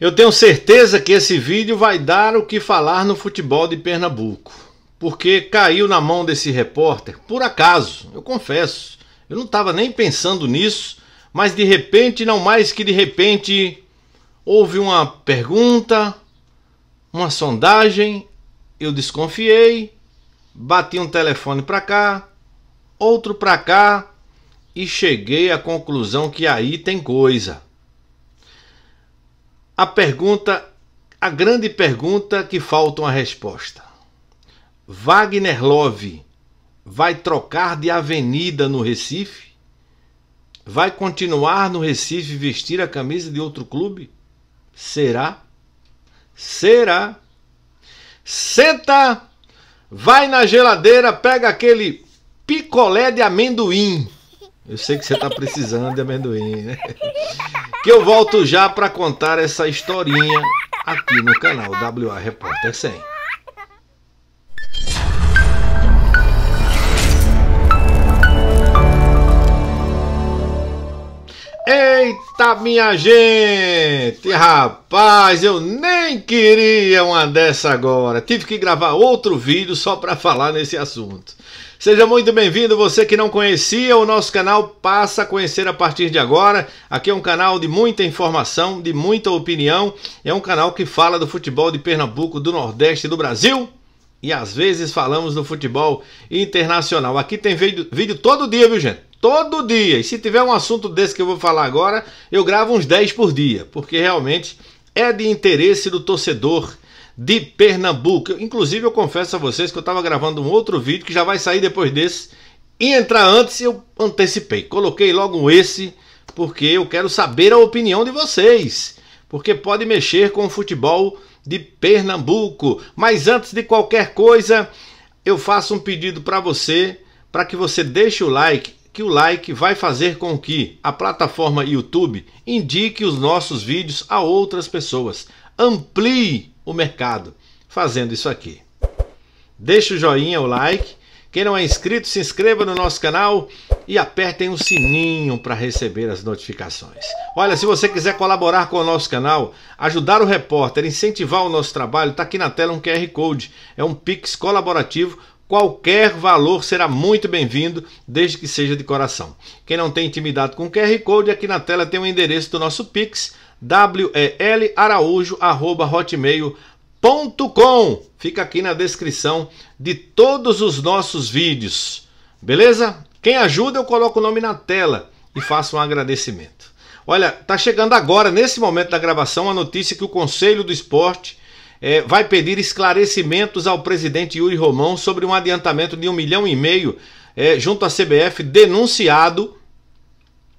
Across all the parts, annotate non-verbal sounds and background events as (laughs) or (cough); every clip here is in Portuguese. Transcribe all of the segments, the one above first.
Eu tenho certeza que esse vídeo vai dar o que falar no futebol de Pernambuco, porque caiu na mão desse repórter por acaso, eu confesso. Eu não estava nem pensando nisso, mas de repente, não mais que de repente, houve uma pergunta, uma sondagem, eu desconfiei, bati um telefone para cá, outro para cá e cheguei à conclusão que aí tem coisa a pergunta, a grande pergunta que falta uma resposta. Wagner Love vai trocar de avenida no Recife? Vai continuar no Recife vestir a camisa de outro clube? Será? Será? Senta, vai na geladeira, pega aquele picolé de amendoim. Eu sei que você está precisando de amendoim, né? (laughs) que eu volto já para contar essa historinha aqui no canal WA Repórter 100. Eita, minha gente! Rapaz, eu nem queria uma dessa agora. Tive que gravar outro vídeo só para falar nesse assunto. Seja muito bem-vindo, você que não conhecia o nosso canal, passa a conhecer a partir de agora. Aqui é um canal de muita informação, de muita opinião. É um canal que fala do futebol de Pernambuco, do Nordeste e do Brasil e às vezes falamos do futebol internacional. Aqui tem vídeo, vídeo todo dia, viu, gente? todo dia. E se tiver um assunto desse que eu vou falar agora, eu gravo uns 10 por dia, porque realmente é de interesse do torcedor de Pernambuco. Inclusive, eu confesso a vocês que eu estava gravando um outro vídeo que já vai sair depois desse e entrar antes, eu antecipei. Coloquei logo esse porque eu quero saber a opinião de vocês, porque pode mexer com o futebol de Pernambuco. Mas antes de qualquer coisa, eu faço um pedido para você, para que você deixe o like que o like vai fazer com que a plataforma YouTube indique os nossos vídeos a outras pessoas. Amplie o mercado fazendo isso aqui. Deixe o joinha, o like. Quem não é inscrito, se inscreva no nosso canal e apertem o sininho para receber as notificações. Olha, se você quiser colaborar com o nosso canal, ajudar o repórter, incentivar o nosso trabalho, está aqui na tela um QR Code. É um Pix colaborativo Qualquer valor será muito bem-vindo, desde que seja de coração. Quem não tem intimidade com o QR Code, aqui na tela tem o endereço do nosso Pix, welaraújo.hotmail.com. Fica aqui na descrição de todos os nossos vídeos. Beleza? Quem ajuda, eu coloco o nome na tela e faço um agradecimento. Olha, tá chegando agora, nesse momento da gravação, a notícia que o Conselho do Esporte é, vai pedir esclarecimentos ao presidente Yuri Romão sobre um adiantamento de um milhão e meio é, junto à CBF denunciado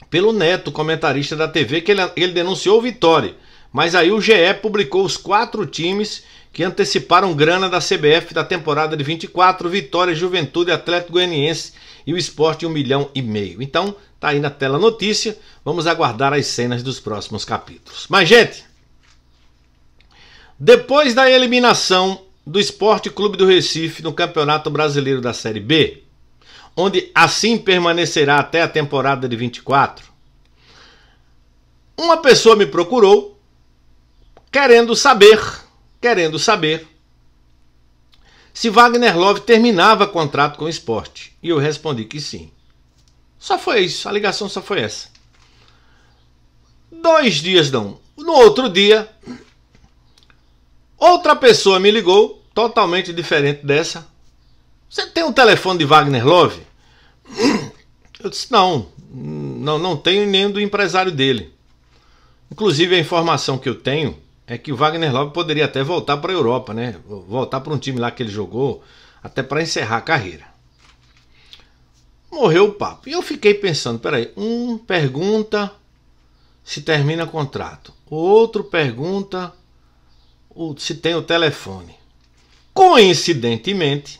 pelo Neto, comentarista da TV, que ele, ele denunciou Vitória. Mas aí o GE publicou os quatro times que anteciparam grana da CBF da temporada de 24, Vitória, Juventude, Atlético Goianiense e o Esporte um milhão e meio. Então, tá aí na tela notícia, vamos aguardar as cenas dos próximos capítulos. Mas gente, depois da eliminação do Esporte Clube do Recife no Campeonato Brasileiro da Série B, onde assim permanecerá até a temporada de 24, uma pessoa me procurou querendo saber, querendo saber se Wagner Love terminava contrato com o esporte. E eu respondi que sim. Só foi isso, a ligação só foi essa. Dois dias não. No outro dia, Outra pessoa me ligou, totalmente diferente dessa. Você tem o um telefone de Wagner Love? (clears throat) Eu disse: não, não, não tenho nem do empresário dele. Inclusive, a informação que eu tenho é que o Wagner Love poderia até voltar para a Europa, né? Voltar para um time lá que ele jogou, até para encerrar a carreira. Morreu o papo. E eu fiquei pensando: peraí, um pergunta se termina contrato, outro pergunta ou se tem o telefone. Coincidentemente,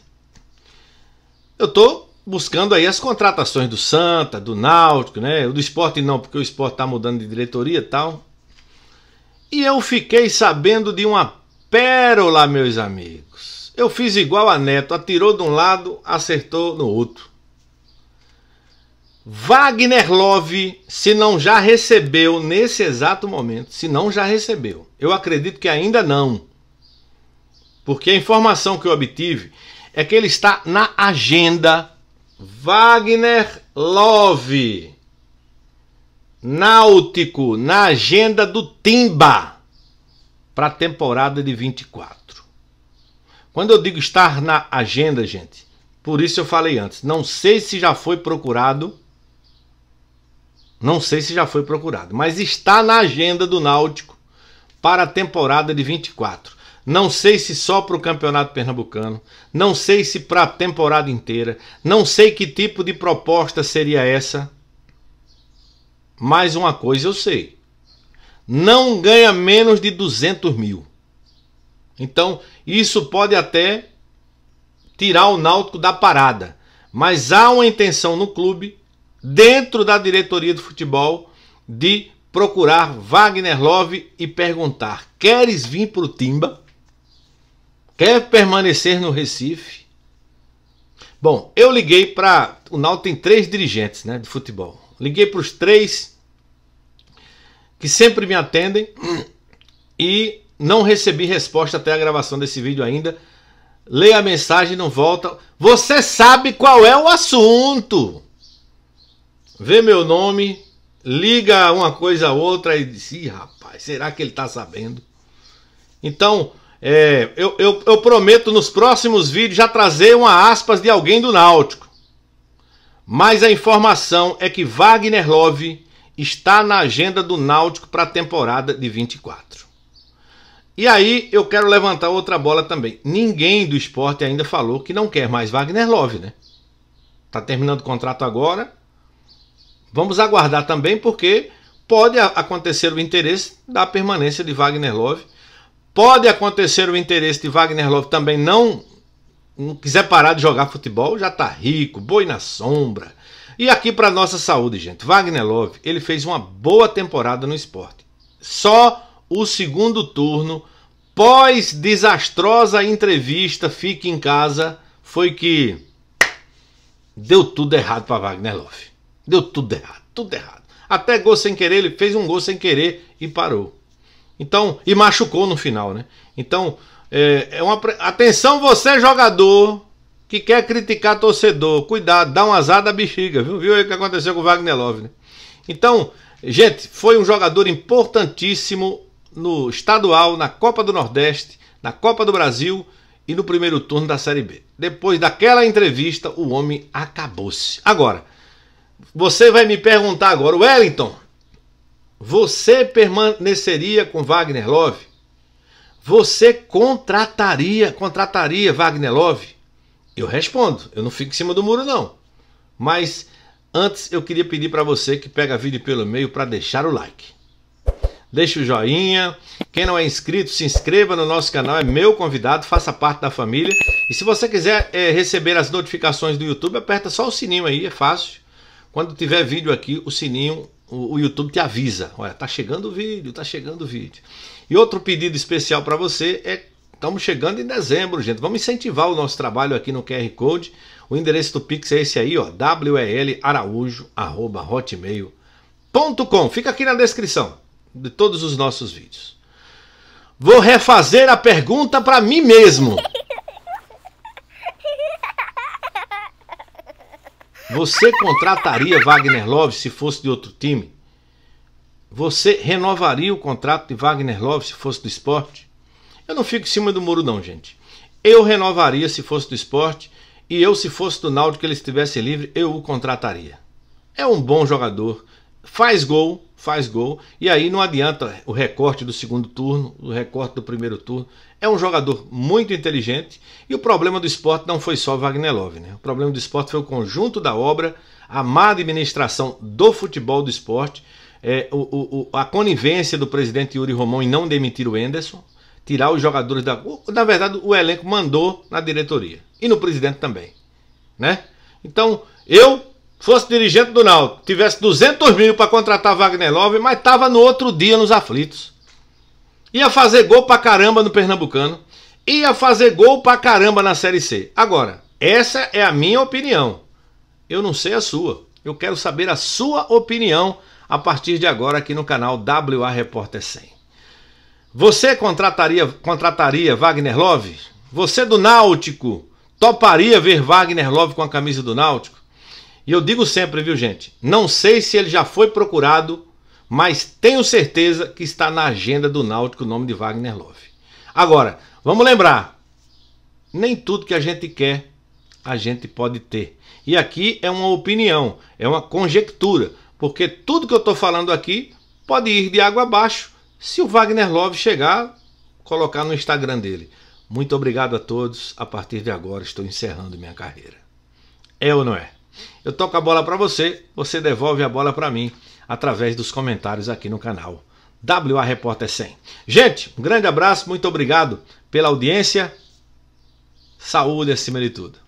eu estou buscando aí as contratações do Santa, do Náutico, né? O do esporte não, porque o esporte está mudando de diretoria e tal. E eu fiquei sabendo de uma pérola, meus amigos. Eu fiz igual a Neto, atirou de um lado, acertou no outro. Wagner Love, se não já recebeu nesse exato momento, se não já recebeu, eu acredito que ainda não, porque a informação que eu obtive é que ele está na agenda Wagner Love, náutico, na agenda do Timba, para a temporada de 24. Quando eu digo estar na agenda, gente, por isso eu falei antes, não sei se já foi procurado não sei se já foi procurado, mas está na agenda do Náutico para a temporada de 24. Não sei se só para o Campeonato Pernambucano, não sei se para a temporada inteira, não sei que tipo de proposta seria essa. Mas uma coisa eu sei: não ganha menos de 200 mil. Então, isso pode até tirar o Náutico da parada. Mas há uma intenção no clube dentro da diretoria do futebol de procurar Wagner Love e perguntar: queres vir para o Timba? Quer permanecer no Recife? Bom, eu liguei para. O Náutico tem três dirigentes né, de futebol. Liguei para os três que sempre me atendem e não recebi resposta até a gravação desse vídeo ainda. Leia a mensagem, não volta. Você sabe qual é o assunto vê meu nome, liga uma coisa a outra e diz: Ih, rapaz, será que ele está sabendo? Então, é, eu, eu, eu prometo nos próximos vídeos já trazer uma aspas de alguém do Náutico. Mas a informação é que Wagner Love está na agenda do Náutico para a temporada de 24. E aí eu quero levantar outra bola também. Ninguém do esporte ainda falou que não quer mais Wagner Love, né? Tá terminando o contrato agora. Vamos aguardar também, porque pode acontecer o interesse da permanência de Wagner Love. Pode acontecer o interesse de Wagner Love também não, não quiser parar de jogar futebol, já está rico, boi na sombra. E aqui para nossa saúde, gente. Wagner Love, ele fez uma boa temporada no esporte. Só o segundo turno, pós desastrosa entrevista, fique em casa, foi que deu tudo errado para Wagner Love. Deu tudo errado, tudo errado. Até gol sem querer, ele fez um gol sem querer e parou. Então, e machucou no final, né? Então, é, é uma atenção você jogador que quer criticar torcedor, cuidado, dá um azar da bexiga, viu? Viu aí o que aconteceu com o Wagner Love, né? Então, gente, foi um jogador importantíssimo no estadual, na Copa do Nordeste, na Copa do Brasil e no primeiro turno da Série B. Depois daquela entrevista, o homem acabou-se. Agora, você vai me perguntar agora, Wellington, você permaneceria com Wagner Love? Você contrataria, contrataria Wagner Love? Eu respondo, eu não fico em cima do muro não. Mas antes eu queria pedir para você que pega vídeo pelo meio para deixar o like. Deixa o joinha. Quem não é inscrito, se inscreva no nosso canal, é meu convidado, faça parte da família. E se você quiser é, receber as notificações do YouTube, aperta só o sininho aí, é fácil. Quando tiver vídeo aqui, o sininho, o, YouTube te avisa. Olha, tá chegando o vídeo, tá chegando o vídeo. E outro pedido especial para você é Estamos chegando em dezembro, gente. Vamos incentivar o nosso trabalho aqui no QR Code. O endereço do Pix é esse aí, ó, welaraújo@hotmail.com. Fica aqui na descrição de todos os nossos vídeos. Vou refazer a pergunta para mim mesmo. (laughs) Você contrataria Wagner Love se fosse de outro time? Você renovaria o contrato de Wagner Love se fosse do esporte? Eu não fico em cima do muro, não, gente. Eu renovaria se fosse do esporte e eu, se fosse do Náutico e ele estivesse livre, eu o contrataria. É um bom jogador, faz gol, faz gol. E aí não adianta o recorte do segundo turno, o recorte do primeiro turno. É um jogador muito inteligente e o problema do esporte não foi só Wagner Love. Né? O problema do esporte foi o conjunto da obra, a má administração do futebol do esporte, é, o, o, a conivência do presidente Yuri Romão em não demitir o Enderson, tirar os jogadores da. Na verdade, o elenco mandou na diretoria e no presidente também. Né? Então, eu fosse dirigente do Náutico, tivesse 200 mil para contratar Wagner Love, mas estava no outro dia nos aflitos. Ia fazer gol pra caramba no Pernambucano. Ia fazer gol pra caramba na Série C. Agora, essa é a minha opinião. Eu não sei a sua. Eu quero saber a sua opinião a partir de agora aqui no canal WA Repórter 100. Você contrataria, contrataria Wagner Love? Você do Náutico toparia ver Wagner Love com a camisa do Náutico? E eu digo sempre, viu gente? Não sei se ele já foi procurado, mas tenho certeza que está na agenda do Náutico o nome de Wagner Love. Agora, vamos lembrar: nem tudo que a gente quer a gente pode ter. E aqui é uma opinião, é uma conjectura, porque tudo que eu estou falando aqui pode ir de água abaixo se o Wagner Love chegar, colocar no Instagram dele. Muito obrigado a todos. A partir de agora estou encerrando minha carreira. É ou não é? Eu toco a bola para você, você devolve a bola para mim através dos comentários aqui no canal. WA Repórter 100. Gente, um grande abraço, muito obrigado pela audiência. Saúde acima de tudo.